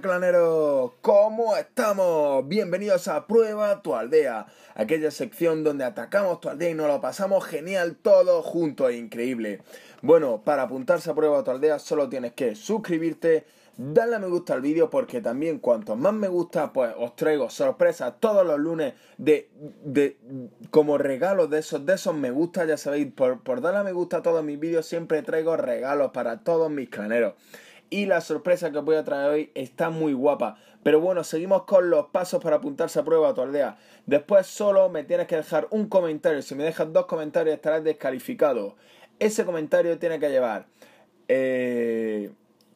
Claneros, clanero, ¿cómo estamos? Bienvenidos a Prueba tu aldea, aquella sección donde atacamos tu aldea y nos lo pasamos genial todo junto, e increíble. Bueno, para apuntarse a Prueba tu aldea solo tienes que suscribirte, darle a me gusta al vídeo porque también cuanto más me gusta, pues os traigo sorpresas todos los lunes de, de como regalos de esos, de esos me gusta, ya sabéis, por, por darle a me gusta a todos mis vídeos siempre traigo regalos para todos mis claneros y la sorpresa que os voy a traer hoy está muy guapa. Pero bueno, seguimos con los pasos para apuntarse a prueba a tu aldea. Después solo me tienes que dejar un comentario. Si me dejas dos comentarios estarás descalificado. Ese comentario tiene que llevar eh,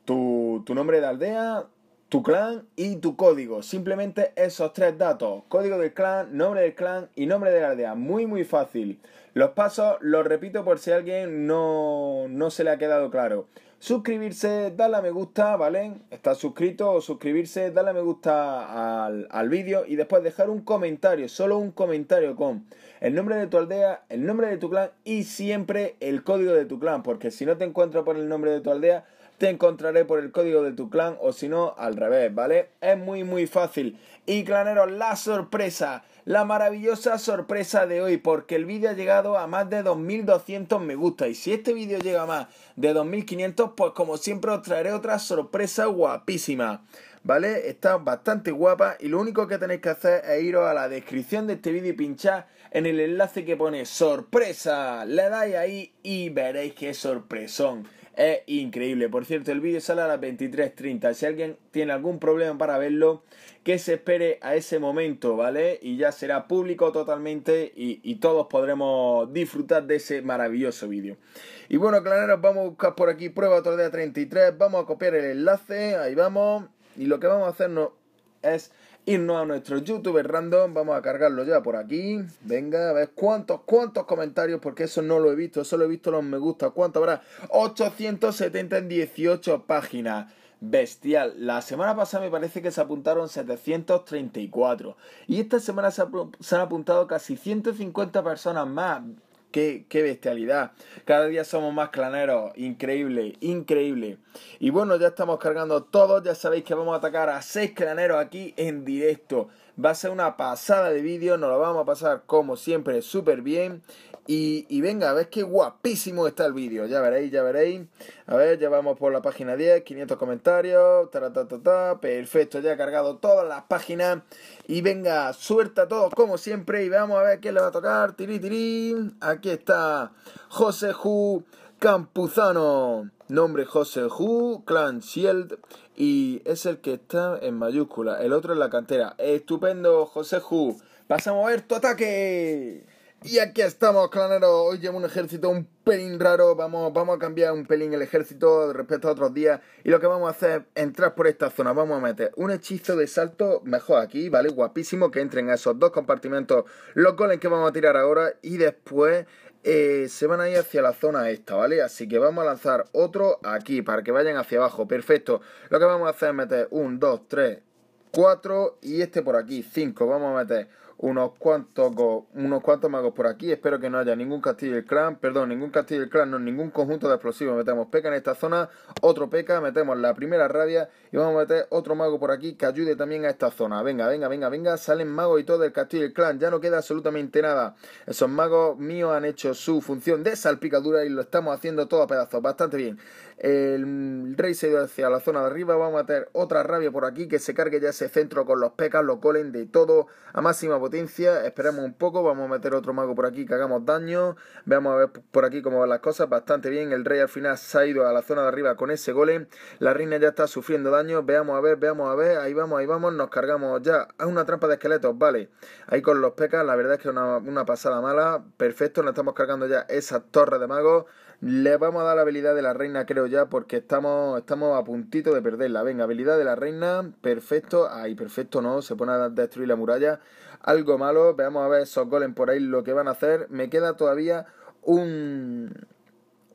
tu nombre de aldea, tu clan y tu código. Simplemente esos tres datos. Código del clan, nombre del clan y nombre de la aldea. Muy muy fácil. Los pasos los repito por si a alguien no, no se le ha quedado claro. Suscribirse, darle a me gusta, ¿vale? Estás suscrito o suscribirse, dale a me gusta al, al vídeo y después dejar un comentario, solo un comentario con el nombre de tu aldea, el nombre de tu clan y siempre el código de tu clan, porque si no te encuentro por el nombre de tu aldea, te encontraré por el código de tu clan o si no, al revés, ¿vale? Es muy muy fácil. Y claneros, la sorpresa, la maravillosa sorpresa de hoy, porque el vídeo ha llegado a más de 2200 me gusta y si este vídeo llega a más de 2500, pues como siempre os traeré otra sorpresa guapísima. ¿vale? Está bastante guapa y lo único que tenéis que hacer es iros a la descripción de este vídeo y pinchar en el enlace que pone sorpresa. Le dais ahí y veréis qué sorpresón. Es increíble. Por cierto, el vídeo sale a las 23.30. Si alguien tiene algún problema para verlo, que se espere a ese momento, ¿vale? Y ya será público totalmente y, todos podremos disfrutar de ese maravilloso vídeo. Y bueno, claneros, vamos a buscar por aquí prueba otro 33. Vamos a copiar el enlace. Ahí vamos. Y lo que vamos a hacernos es irnos a nuestro youtuber random. Vamos a cargarlo ya por aquí. Venga, a ver cuántos, cuántos comentarios, porque eso no lo he visto, lo he visto los me gusta. ¿Cuánto habrá? 870 en 18 páginas bestial. La semana pasada me parece que se apuntaron 734 y esta semana se, se han apuntado casi 150 personas más. Qué, bestialidad. Cada día somos más claneros. Increíble, increíble. Y bueno, ya estamos cargando todos. Ya sabéis que vamos a atacar a 6 claneros aquí en directo. Va a ser una pasada de vídeo. Nos lo vamos a pasar como siempre súper bien. Y, venga, a ver qué guapísimo está el vídeo. Ya veréis, ya veréis. A ver, ya vamos por la página 10, 500 comentarios. Ta, ta, ta, ta Perfecto, ya he cargado todas las páginas. Y venga, suelta todos como siempre. Y vamos a ver qué le va a tocar. Tiri, tiri. Aquí está José Ju Campuzano. Nombre José Ju, Clan Shield. Y es el que está en mayúscula. El otro en la cantera. Estupendo, José Ju. Vas a mover tu ataque. Y aquí estamos, clanero. Hoy llevo un ejército un pelín raro. Vamos, vamos a cambiar un pelín el ejército respecto a otros días. Y lo que vamos a hacer es entrar por esta zona. Vamos a meter un hechizo de salto mejor aquí, ¿vale? Guapísimo que entren a esos dos compartimentos los golems que vamos a tirar ahora. Y después eh, se van a ir hacia la zona esta, ¿vale? Así que vamos a lanzar otro aquí para que vayan hacia abajo. Perfecto. Lo que vamos a hacer es meter un, dos, tres, cuatro. Y este por aquí, cinco. Vamos a meter unos cuantos, magos por aquí. Espero que no haya ningún castillo del clan, perdón, ningún castillo del clan, no, ningún conjunto de explosivos. Metemos peca en esta zona, otro peca, metemos la primera rabia y vamos a meter otro mago por aquí que ayude también a esta zona. Venga, venga, venga, venga, salen magos y todo del castillo del clan, ya no queda absolutamente nada. Esos magos míos han hecho su función de salpicadura y lo estamos haciendo todo a pedazos, bastante bien. El rey se ha ido hacia la zona de arriba. Vamos a meter otra rabia por aquí. Que se cargue ya ese centro con los pecas, los colen de todo a máxima potencia. Esperemos un poco. Vamos a meter otro mago por aquí que hagamos daño. Veamos a ver por aquí cómo van las cosas. Bastante bien. El rey al final se ha ido a la zona de arriba con ese golem. La reina ya está sufriendo daño. Veamos a ver, veamos a ver. Ahí vamos, ahí vamos. Nos cargamos ya. a una trampa de esqueletos. Vale. Ahí con los pecas. La verdad es que una, una pasada mala. Perfecto. Nos estamos cargando ya esa torre de magos. Le vamos a dar la habilidad de la reina, creo ya porque estamos, estamos a puntito de perderla. Venga, habilidad de la reina, perfecto. Ay, perfecto no, se pone a destruir la muralla. Algo malo, veamos a ver esos golems por ahí lo que van a hacer. Me queda todavía un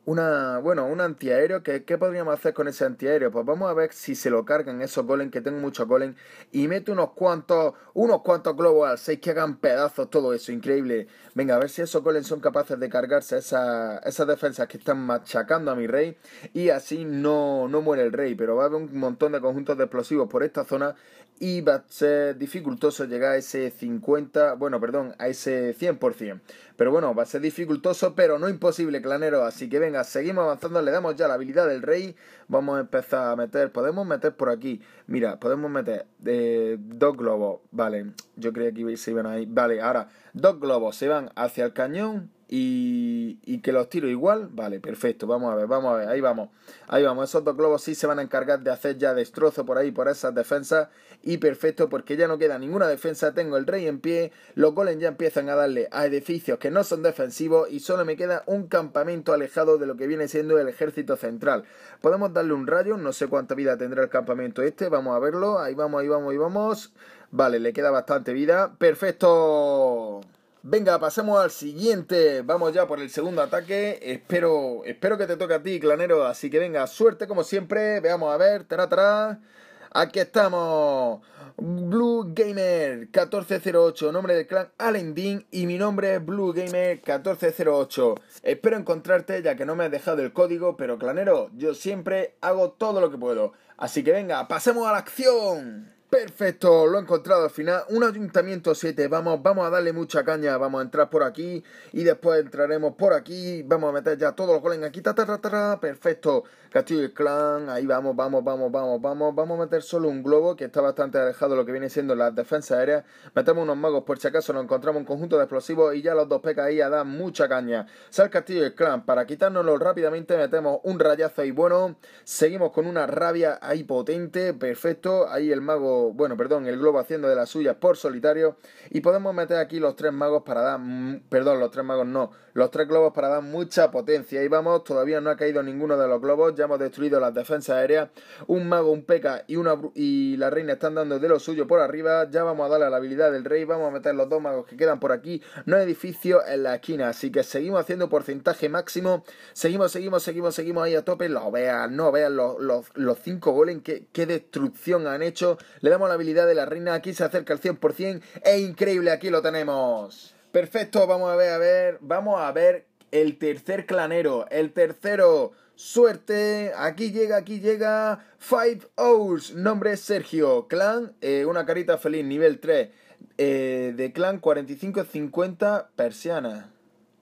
una, bueno, un antiaéreo. ¿Qué, podríamos hacer con ese antiaéreo? Pues vamos a ver si se lo cargan esos golems, que tengo muchos golems, y mete unos cuantos, unos cuantos globos al 6 que hagan pedazos todo eso, increíble. Venga, a ver si esos golems son capaces de cargarse esa, esas defensas que están machacando a mi rey, y así no, no muere el rey, pero va a haber un montón de conjuntos de explosivos por esta zona, y va a ser dificultoso llegar a ese 50, bueno, perdón, a ese 100%. Pero bueno, va a ser dificultoso, pero no imposible, clanero. Así que venga, seguimos avanzando. Le damos ya la habilidad del rey. Vamos a empezar a meter. Podemos meter por aquí. Mira, podemos meter eh, dos globos. Vale, yo creía que se iban ahí. Vale, ahora dos globos se van hacia el cañón y, que los tiro igual, vale, perfecto, vamos a ver, vamos a ver, ahí vamos, ahí vamos, esos dos globos sí se van a encargar de hacer ya destrozo por ahí, por esas defensas, y perfecto, porque ya no queda ninguna defensa, tengo el rey en pie, los golems ya empiezan a darle a edificios que no son defensivos, y solo me queda un campamento alejado de lo que viene siendo el ejército central. Podemos darle un rayo, no sé cuánta vida tendrá el campamento este, vamos a verlo, ahí vamos, ahí vamos, ahí vamos, vale, le queda bastante vida, perfecto. Venga, pasemos al siguiente. Vamos ya por el segundo ataque. Espero, espero que te toque a ti, clanero. Así que venga, suerte como siempre. Veamos a ver. Tará, Aquí estamos. Blue Gamer 1408, nombre del clan Allen Dean y mi nombre es Blue Gamer 1408. Espero encontrarte ya que no me has dejado el código, pero clanero, yo siempre hago todo lo que puedo. Así que venga, pasemos a la acción. Perfecto, lo he encontrado al final. Un ayuntamiento 7. Vamos, vamos a darle mucha caña. Vamos a entrar por aquí y después entraremos por aquí. Vamos a meter ya todos los goles aquí. Ta, perfecto. Castillo del Clan, ahí vamos, vamos, vamos, vamos, vamos. Vamos a meter solo un globo que está bastante alejado de lo que viene siendo la defensa aérea, Metemos unos magos por si acaso nos encontramos un conjunto de explosivos y ya los dos pecas ahí a dar mucha caña. Sal Castillo del Clan, para quitárnoslo rápidamente metemos un rayazo ahí bueno. Seguimos con una rabia ahí potente, perfecto. Ahí el mago, bueno, perdón, el globo haciendo de las suyas por solitario. Y podemos meter aquí los tres magos para dar, mm, perdón, los tres magos no, los tres globos para dar mucha potencia. Ahí vamos, todavía no ha caído ninguno de los globos, ya Hemos destruido las defensas aéreas. Un mago, un peca y, una, y la reina están dando de lo suyo por arriba. Ya vamos a darle a la habilidad del rey. Vamos a meter los dos magos que quedan por aquí. No hay edificio en la esquina. Así que seguimos haciendo porcentaje máximo. Seguimos, seguimos, seguimos, seguimos ahí a tope. Lo vean, no vean los, cinco goles. Qué, qué destrucción han hecho. Le damos la habilidad de la reina. Aquí se acerca al 100%. Es increíble. Aquí lo tenemos. Perfecto, vamos a ver, a ver, vamos a ver el tercer clanero, el tercero Suerte, aquí llega, aquí llega. Five Hours. nombre es Sergio. Clan, eh, una carita feliz, nivel 3. Eh, de clan 45-50 persiana,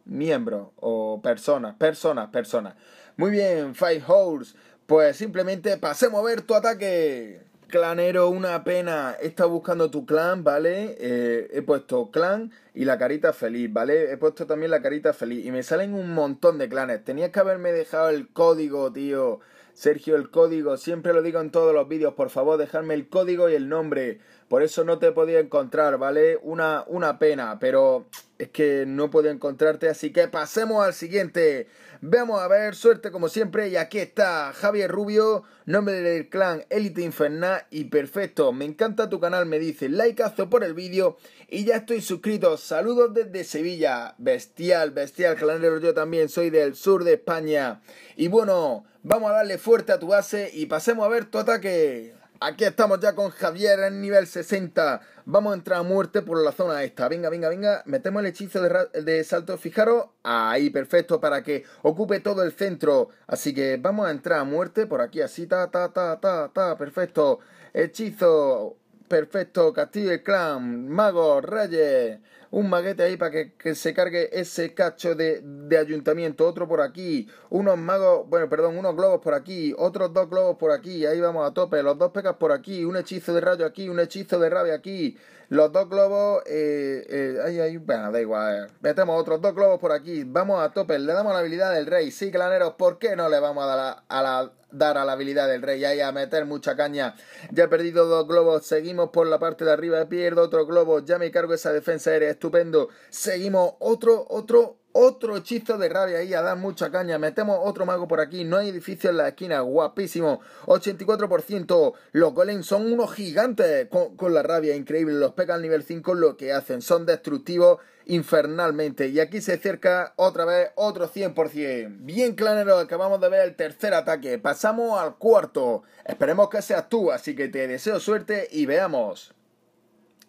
Miembro o personas, personas, personas. Muy bien, Five Hours. Pues simplemente pasemos a ver tu ataque clanero, una pena, estado buscando tu clan, ¿vale? Eh, he puesto clan y la carita feliz, ¿vale? He puesto también la carita feliz y me salen un montón de clanes. Tenías que haberme dejado el código, tío. Sergio, el código, siempre lo digo en todos los vídeos, por favor, dejadme el código y el nombre. Por eso no te podía encontrar, ¿vale? Una, una pena, pero es que no puedo encontrarte, así que pasemos al siguiente. Vamos a ver, suerte como siempre. Y aquí está Javier Rubio, nombre del clan Elite Infernal y perfecto. Me encanta tu canal, me dice likeazo por el vídeo y ya estoy suscrito. Saludos desde Sevilla. Bestial, bestial, clanero yo también. Soy del sur de España. Y bueno, vamos a darle fuerte a tu base y pasemos a ver tu ataque. Aquí estamos ya con Javier en nivel 60. Vamos a entrar a muerte por la zona esta. Venga, venga, venga. Metemos el hechizo de, de, salto. Fijaros. Ahí, perfecto. Para que ocupe todo el centro. Así que vamos a entrar a muerte por aquí. Así, ta, ta, ta, ta, ta. Perfecto. Hechizo. Perfecto, Castillo y Clan, Mago, Reyes, un maguete ahí para que, se cargue ese cacho de, de, ayuntamiento, otro por aquí, unos magos, bueno, perdón, unos globos por aquí, otros dos globos por aquí, ahí vamos a tope, los dos pecas por aquí, un hechizo de rayo aquí, un hechizo de rabia aquí, los dos globos, eh, eh ahí, ahí, bueno, da igual, metemos otros dos globos por aquí, vamos a tope, le damos la habilidad del rey, sí, claneros, ¿por qué no le vamos a dar a la dar a la habilidad del rey ahí a meter mucha caña. Ya he perdido dos globos, seguimos por la parte de arriba, pierdo otro globo, ya me cargo esa defensa aérea, estupendo. Seguimos otro, otro, otro hechizo de rabia ahí a dar mucha caña. Metemos otro mago por aquí. No hay edificio en la esquina. Guapísimo. 84%. Los golems son unos gigantes con, la rabia. Increíble. Los pega nivel 5. Lo que hacen son destructivos infernalmente. Y aquí se acerca otra vez otro 100%. Bien claro, acabamos de ver el tercer ataque. Pasamos al cuarto. Esperemos que seas tú, así que te deseo suerte y veamos.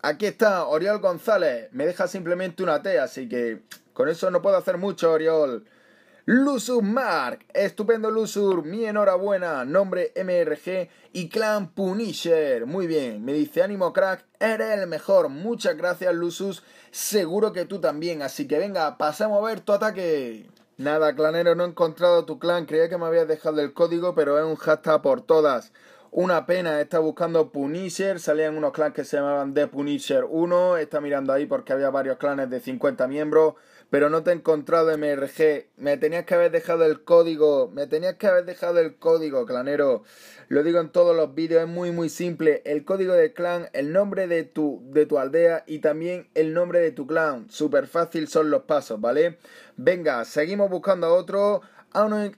Aquí está Oriol González. Me deja simplemente una T, así que con eso no puedo hacer mucho, Oriol. Lusus Mark, estupendo luzur mi enhorabuena, nombre MRG y Clan Punisher, muy bien, me dice ánimo crack, eres el mejor, muchas gracias Lusus, seguro que tú también, así que venga, pasemos a ver tu ataque. Nada, clanero, no he encontrado tu clan, creía que me habías dejado el código, pero es un hashtag por todas. Una pena, está buscando Punisher, salían unos clans que se llamaban The Punisher 1, está mirando ahí porque había varios clanes de 50 miembros pero no te he encontrado MRG. Me tenías que haber dejado el código. Me tenías que haber dejado el código, clanero. Lo digo en todos los vídeos, es muy muy simple. El código del clan, el nombre de tu, de tu aldea y también el nombre de tu clan. Súper fácil son los pasos, ¿vale? Venga, seguimos buscando a otro.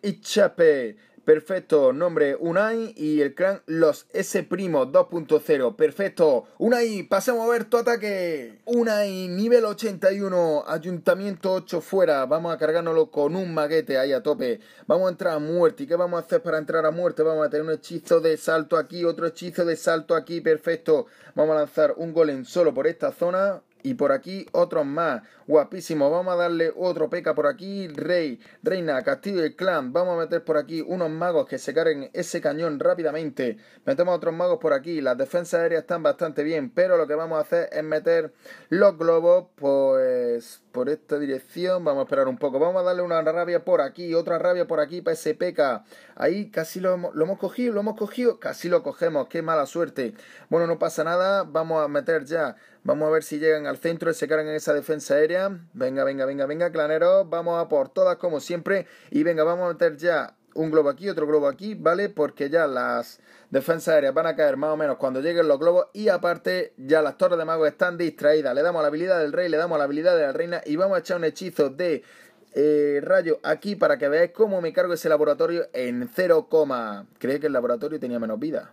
y Ichape. Perfecto, nombre Unai y el clan Los S 2.0. Perfecto, Unai, pasemos a ver tu ataque. Unai, nivel 81, ayuntamiento 8 fuera. Vamos a cargárnoslo con un maguete ahí a tope. Vamos a entrar a muerte. ¿Y qué vamos a hacer para entrar a muerte? Vamos a tener un hechizo de salto aquí, otro hechizo de salto aquí. Perfecto, vamos a lanzar un golem solo por esta zona. Y por aquí otros más. Guapísimo. Vamos a darle otro peca por aquí. Rey, reina, castillo y clan. Vamos a meter por aquí unos magos que se carguen ese cañón rápidamente. Metemos otros magos por aquí. Las defensas aéreas están bastante bien. Pero lo que vamos a hacer es meter los globos. Pues por esta dirección. Vamos a esperar un poco. Vamos a darle una rabia por aquí. Otra rabia por aquí para ese peca. Ahí casi lo lo hemos cogido. Lo hemos cogido. Casi lo cogemos. Qué mala suerte. Bueno, no pasa nada. Vamos a meter ya Vamos a ver si llegan al centro y se cargan en esa defensa aérea. Venga, venga, venga, venga, claneros. Vamos a por todas como siempre. Y venga, vamos a meter ya un globo aquí, otro globo aquí, ¿vale? Porque ya las defensas aéreas van a caer más o menos cuando lleguen los globos. Y aparte, ya las torres de magos están distraídas. Le damos la habilidad del rey, le damos la habilidad de la reina. Y vamos a echar un hechizo de eh, rayo aquí para que veáis cómo me cargo ese laboratorio en 0, creí que el laboratorio tenía menos vida.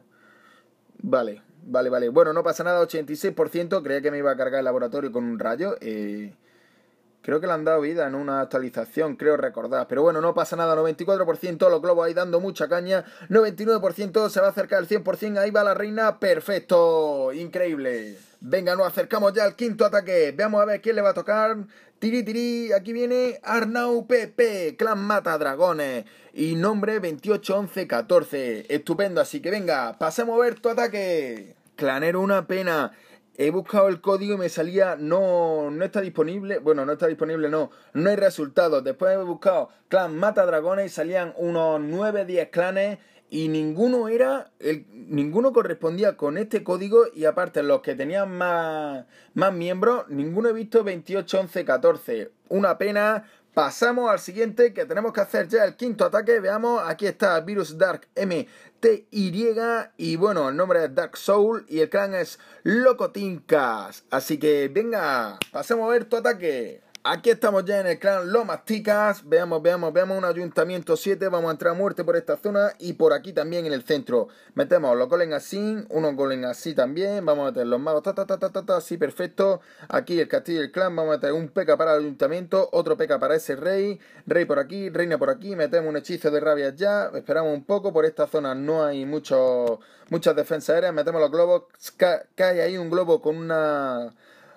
Vale, Vale, vale. Bueno, no pasa nada, 86%. Creía que me iba a cargar el laboratorio con un rayo. Eh, Creo que le han dado vida en una actualización, creo recordar. Pero bueno, no pasa nada. 94% los globos ahí dando mucha caña. 99% se va a acercar al 100%. Ahí va la reina. Perfecto. Increíble. Venga, nos acercamos ya al quinto ataque. Veamos a ver quién le va a tocar. Tiri, tiri. Aquí viene Arnau Pepe. Clan Mata Dragones. Y nombre 281114. Estupendo. Así que venga, pasemos a ver tu ataque. Clanero, una pena he buscado el código y me salía no, no está disponible. Bueno, no está disponible, no. No hay resultados. Después he buscado clan mata dragones y salían unos 9, 10 clanes y ninguno era el, ninguno correspondía con este código y aparte los que tenían más más miembros, ninguno he visto 28 11 14. Una pena, Pasamos al siguiente que tenemos que hacer ya el quinto ataque. Veamos, aquí está Virus Dark MTY. Y bueno, el nombre es Dark Soul y el clan es Locotincas. Así que venga, pasemos a ver tu ataque. Aquí estamos ya en el clan Lomasticas. Veamos, veamos, veamos un ayuntamiento 7. Vamos a entrar a muerte por esta zona y por aquí también en el centro. Metemos los golems así, unos golems así también. Vamos a meter los magos, ta, ta, ta, ta, ta, así perfecto. Aquí el castillo del clan. Vamos a meter un peca para el ayuntamiento, otro peca para ese rey. Rey por aquí, reina por aquí. Metemos un hechizo de rabia ya. Esperamos un poco. Por esta zona no hay mucho, muchas defensas aéreas. Metemos los globos. Cae ahí un globo con una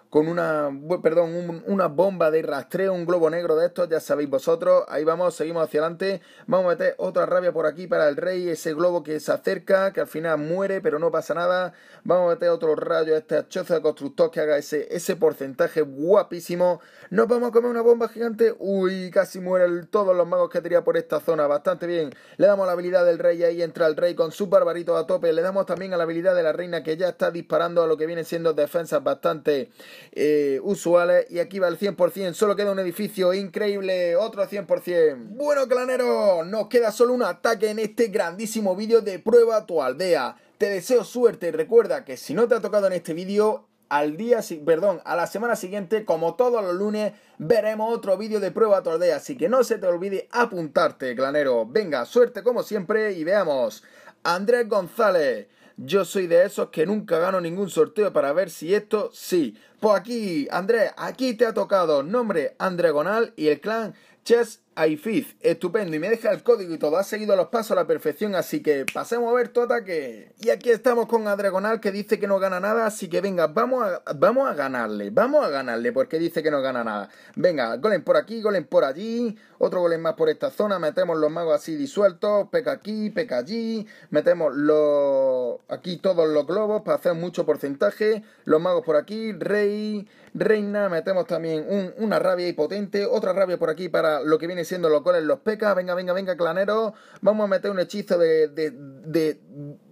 con una, perdón, una bomba de rastreo, un globo negro de estos, ya sabéis vosotros. Ahí vamos, seguimos hacia adelante. Vamos a meter otra rabia por aquí para el rey, ese globo que se acerca, que al final muere, pero no pasa nada. Vamos a meter otro rayo a este choza de constructor que haga ese, ese porcentaje guapísimo. Nos vamos a comer una bomba gigante. Uy, casi mueren todos los magos que tenía por esta zona. Bastante bien. Le damos la habilidad del rey, ahí entra el rey con sus barbaritos a tope. Le damos también a la habilidad de la reina que ya está disparando a lo que viene siendo defensas bastante eh, usuales. Y aquí va el 100%, solo queda un edificio increíble, otro 100%. Bueno, clanero, nos queda solo un ataque en este grandísimo vídeo de prueba tu aldea. Te deseo suerte y recuerda que si no te ha tocado en este vídeo, al día, perdón, a la semana siguiente, como todos los lunes, veremos otro vídeo de prueba tu aldea así que no se te olvide apuntarte, clanero. Venga, suerte como siempre y veamos. Andrés González, yo soy de esos que nunca gano ningún sorteo para ver si esto sí. Pues aquí, Andrés, aquí te ha tocado. Nombre, Andregonal y el clan Chess Aifiz, estupendo, y me deja el código y todo, ha seguido los pasos a la perfección, así que pasemos a ver tu ataque. Y aquí estamos con Adragonal que dice que no gana nada, así que venga, vamos a, vamos a ganarle, vamos a ganarle, porque dice que no gana nada. Venga, golem por aquí, golem por allí, otro golem más por esta zona, metemos los magos así disueltos, peca aquí, peca allí, metemos los... aquí todos los globos para hacer mucho porcentaje, los magos por aquí, rey, Reina, metemos también una rabia y potente, otra rabia por aquí para lo que viene siendo los en los pecas, venga, venga, venga, clanero, vamos a meter un hechizo de, de, de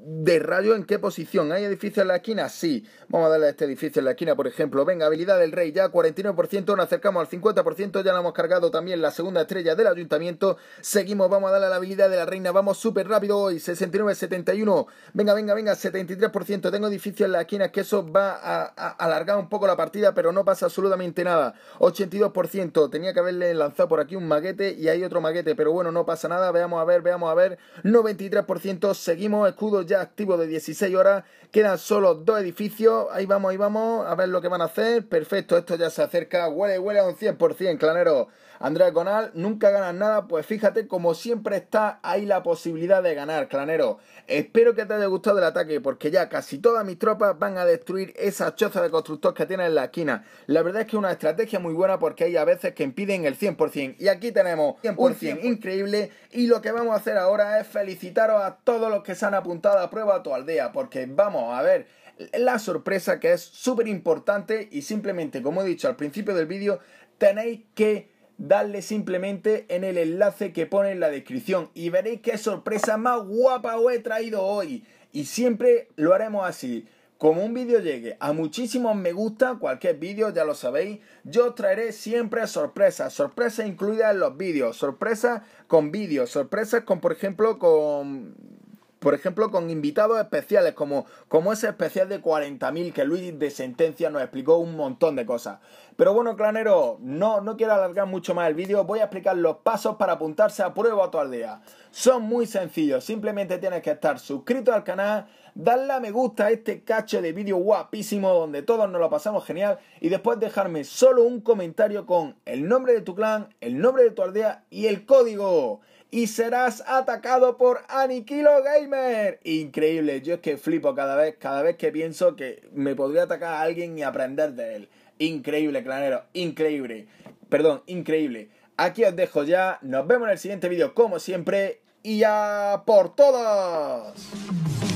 de radio en qué posición. ¿Hay edificio en la esquina? Sí. Vamos a darle a este edificio en la esquina, por ejemplo. Venga, habilidad del rey, ya 49%, nos acercamos al 50%, ya la hemos cargado también la segunda estrella del ayuntamiento. Seguimos, vamos a darle a la habilidad de la reina, vamos súper rápido hoy, 69, 71. Venga, venga, venga, 73%. Tengo edificio en la esquina, que eso va a, alargar un poco la partida, pero no pasa absolutamente nada. 82%, tenía que haberle lanzado por aquí un maguete y hay otro maguete, pero bueno, no pasa nada. Veamos a ver, veamos a ver. 93%, seguimos, escudo ya activo de 16 horas. Quedan solo dos edificios. Ahí vamos, ahí vamos. A ver lo que van a hacer. Perfecto, esto ya se acerca. Huele, huele a un 100%, clanero. Andrea Conal, nunca ganas nada, pues fíjate, como siempre está ahí la posibilidad de ganar, clanero. Espero que te haya gustado el ataque, porque ya casi todas mis tropas van a destruir esa choza de constructor que tienen en la esquina. La verdad es que es una estrategia muy buena porque hay a veces que impiden el 100%. Y aquí tenemos 100%, un 100 increíble. Y lo que vamos a hacer ahora es felicitaros a todos los que se han apuntado a prueba a tu aldea, porque vamos a ver la sorpresa que es súper importante y simplemente, como he dicho al principio del vídeo, tenéis que dadle simplemente en el enlace que pone en la descripción y veréis qué sorpresa más guapa os he traído hoy. Y siempre lo haremos así. Como un vídeo llegue a muchísimos me gusta, cualquier vídeo ya lo sabéis, yo os traeré siempre sorpresas, sorpresas incluidas en los vídeos, sorpresas con vídeos, sorpresas con por ejemplo con por ejemplo, con invitados especiales, como, como ese especial de 40.000 que Luis de Sentencia nos explicó un montón de cosas. Pero bueno, clanero, no, no quiero alargar mucho más el vídeo, voy a explicar los pasos para apuntarse a prueba a tu aldea. Son muy sencillos, simplemente tienes que estar suscrito al canal, darle a me gusta a este cacho de vídeo guapísimo donde todos nos lo pasamos genial y después dejarme solo un comentario con el nombre de tu clan, el nombre de tu aldea y el código y serás atacado por Aniquilo Gamer. Increíble, yo es que flipo cada vez, cada vez que pienso que me podría atacar a alguien y aprender de él. Increíble, clanero, increíble. Perdón, increíble. Aquí os dejo ya, nos vemos en el siguiente vídeo como siempre y a por todos.